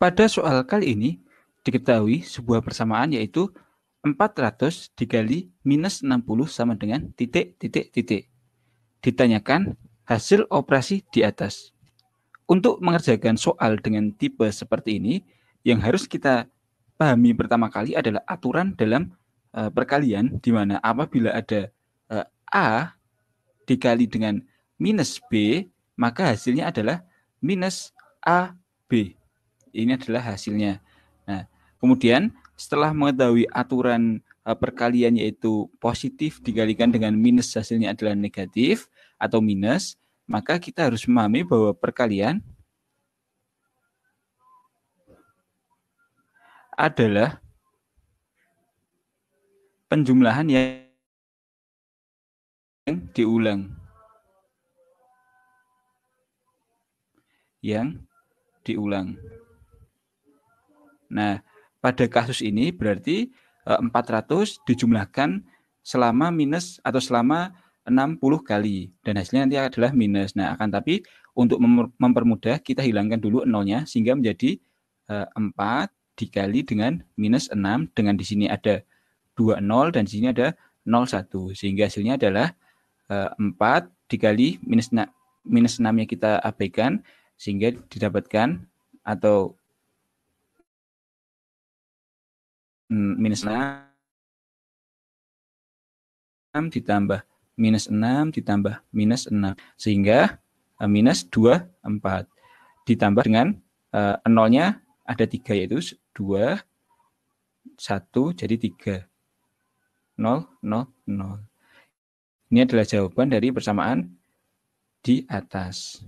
Pada soal kali ini, diketahui sebuah persamaan yaitu 400 dikali minus 60 sama dengan titik, titik, titik. Ditanyakan hasil operasi di atas. Untuk mengerjakan soal dengan tipe seperti ini, yang harus kita pahami pertama kali adalah aturan dalam eh, perkalian, di mana apabila ada eh, A dikali dengan minus B, maka hasilnya adalah minus AB. Ini adalah hasilnya. Nah, kemudian setelah mengetahui aturan eh, perkalian yaitu positif dikalikan dengan minus hasilnya adalah negatif atau minus, maka kita harus memahami bahwa perkalian adalah penjumlahan yang diulang. Yang diulang. Nah, pada kasus ini berarti 400 eh, dijumlahkan selama minus atau selama 60 kali dan hasilnya nanti adalah minus. Nah, akan tapi untuk mempermudah kita hilangkan dulu nolnya sehingga menjadi 4 eh, dikali dengan minus 6 dengan di sini ada 2 nol dan di sini ada 01 sehingga hasilnya adalah 4 eh, dikali minus minus 6 yang kita abaikan sehingga didapatkan atau Mm, minus 6 ditambah minus 6 ditambah minus 6 sehingga eh, minus 2 4 ditambah dengan uh, nolnya ada 3 yaitu 2 1 jadi 3 0 0 0 ini adalah jawaban dari persamaan di atas.